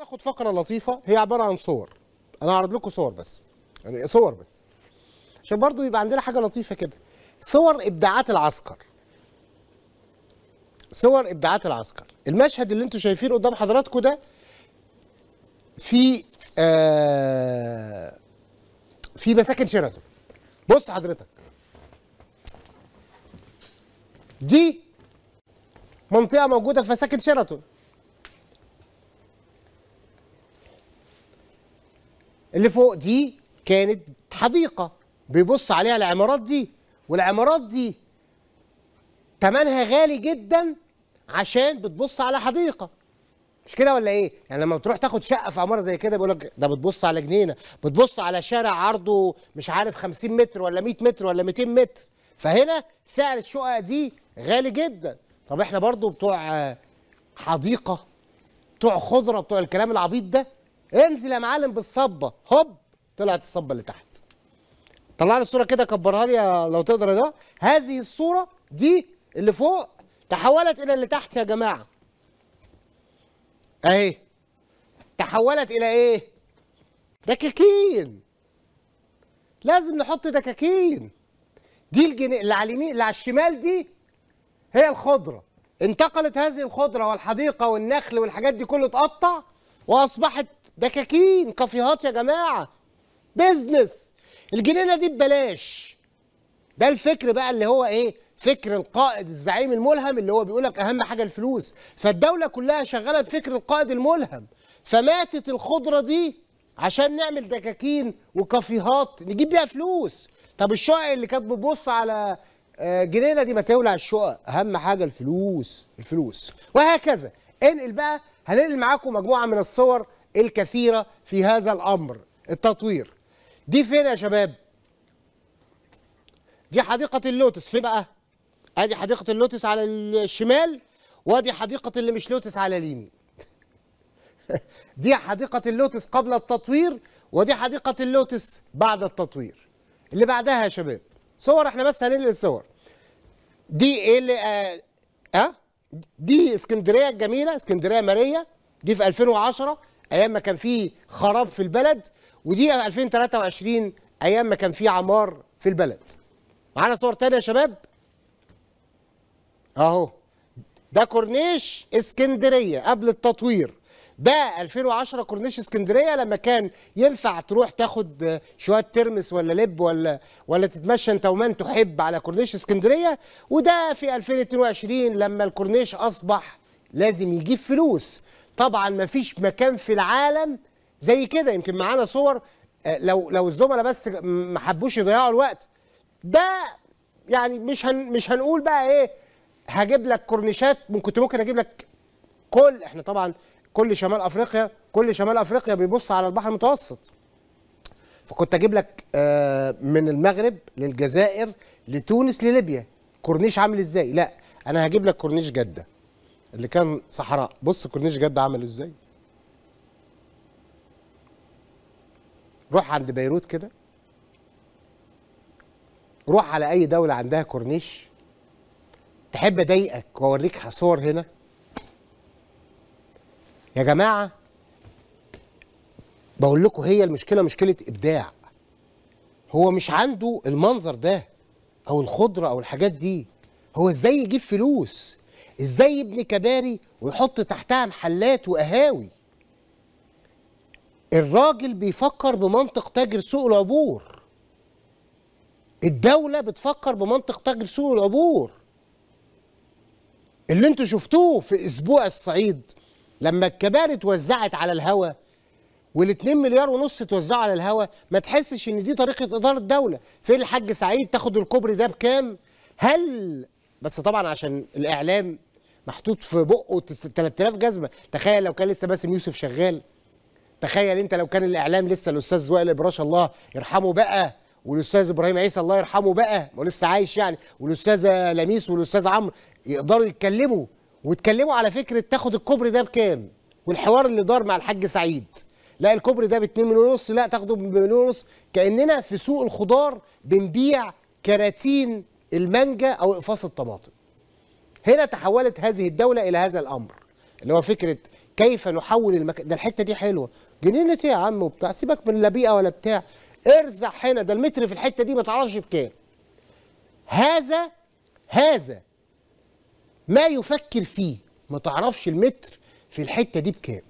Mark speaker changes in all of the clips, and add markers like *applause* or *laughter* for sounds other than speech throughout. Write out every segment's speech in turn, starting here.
Speaker 1: ناخد فقره لطيفه هي عباره عن صور انا هعرض لكم صور بس يعني صور بس عشان برضو يبقى عندنا حاجه لطيفه كده صور ابداعات العسكر صور ابداعات العسكر المشهد اللي انتم شايفينه قدام حضراتكم ده في آه في مساكن شيراتون بص حضرتك دي منطقه موجوده في مساكن شيراتون اللي فوق دي كانت حديقه بيبص عليها العمارات دي والعمارات دي ثمنها غالي جدا عشان بتبص على حديقه مش كده ولا ايه؟ يعني لما بتروح تاخد شقه في عماره زي كده بيقول لك ده بتبص على جنينه، بتبص على شارع عرضه مش عارف 50 متر ولا 100 متر ولا 200 متر، فهنا سعر الشقق دي غالي جدا، طب احنا برضو بتوع حديقه بتوع خضره بتوع الكلام العبيط ده انزل يا معلم بالصبه هوب طلعت الصبه اللي تحت طلع لي الصوره كده كبرها لي لو تقدر ده هذه الصوره دي اللي فوق تحولت الى اللي تحت يا جماعه اهي تحولت الى ايه دكاكين لازم نحط دكاكين دي الجن... اللي على اليمين اللي على الشمال دي هي الخضره انتقلت هذه الخضره والحديقه والنخل والحاجات دي كله اتقطع واصبحت دكاكين كافيهات يا جماعه بيزنس الجنينه دي ببلاش ده الفكر بقى اللي هو ايه فكر القائد الزعيم الملهم اللي هو بيقول لك اهم حاجه الفلوس فالدوله كلها شغاله بفكر القائد الملهم فماتت الخضره دي عشان نعمل دكاكين وكافيهات نجيب بيها فلوس طب الشقق اللي كانت بتبص على آه، جنينه دي ما تولع الشقق اهم حاجه الفلوس الفلوس وهكذا انقل بقى هننقل معاكم مجموعه من الصور الكثيرة في هذا الأمر التطوير دي فين يا شباب دي حديقة اللوتس فين بقى ادي حديقة اللوتس على الشمال وادي حديقة اللي مش لوتس على اليمين *laughs* دي حديقة اللوتس قبل التطوير ودي حديقة اللوتس بعد التطوير اللي بعدها يا شباب صور احنا بس هنقلل الصور دي ايه اللي اه, آه؟ دي اسكندريه الجميله اسكندريه ماريه دي في 2010 ايام ما كان في خراب في البلد ودي 2023 ايام ما كان في عمار في البلد معانا صور تانية يا شباب اهو ده كورنيش اسكندريه قبل التطوير ده 2010 كورنيش اسكندريه لما كان ينفع تروح تاخد شويه ترمس ولا لب ولا ولا تتمشى انت ومن تحب على كورنيش اسكندريه وده في 2022 لما الكورنيش اصبح لازم يجيب فلوس طبعا ما فيش مكان في العالم زي كده يمكن معانا صور آه، لو لو الزملاء بس ما حبوش يضيعوا الوقت ده يعني مش هن مش هنقول بقى ايه هجيب لك كورنيشات كنت ممكن اجيب لك كل احنا طبعا كل شمال افريقيا كل شمال افريقيا بيبص على البحر المتوسط فكنت اجيب لك آه، من المغرب للجزائر لتونس لليبيا كورنيش عامل ازاي لا انا هجيب لك كورنيش جده اللي كان صحراء بص كورنيش جد عمله ازاي روح عند بيروت كده روح على اي دوله عندها كورنيش تحب اضايقك واوريك صور هنا يا جماعه بقول لكم هي المشكله مشكله ابداع هو مش عنده المنظر ده او الخضره او الحاجات دي هو ازاي يجيب فلوس ازاي يبني كباري ويحط تحتها محلات وقهاوي الراجل بيفكر بمنطق تاجر سوق العبور الدولة بتفكر بمنطق تاجر سوق العبور اللي انتوا شفتوه في اسبوع الصعيد لما الكباري اتوزعت على الهوا وال2 مليار ونص توزعوا على الهوا ما تحسش ان دي طريقه اداره الدوله فين الحاج سعيد تاخد الكوبري ده بكام هل بس طبعا عشان الاعلام محطوط في بقه 3000 جزمه تخيل لو كان لسه باسم يوسف شغال تخيل انت لو كان الاعلام لسه الاستاذ وائل ابراش الله يرحمه بقى والاستاذ ابراهيم عيسى الله يرحمه بقى ما لسه عايش يعني والاستاذ لميس والاستاذ عمرو يقدروا يتكلموا ويتكلموا على فكره تاخد الكوبري ده بكام والحوار اللي دار مع الحاج سعيد لا الكوبري ده ب 2 مليون ونص لا تاخده ب مليون ونص كاننا في سوق الخضار بنبيع كراتين المانجا او اقفاص الطماطم هنا تحولت هذه الدولة إلى هذا الأمر اللي هو فكرة كيف نحول المكان ده الحتة دي حلوة جنينة إيه يا عم وبتاع سيبك من لا بيئة ولا بتاع ارزع هنا ده المتر في الحتة دي ما تعرفش بكام هذا هذا ما يفكر فيه ما تعرفش المتر في الحتة دي بكام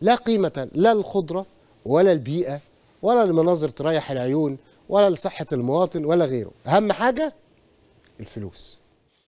Speaker 1: لا قيمة لا الخضرة ولا البيئة ولا المناظر تريح العيون ولا لصحة المواطن ولا غيره أهم حاجة الفلوس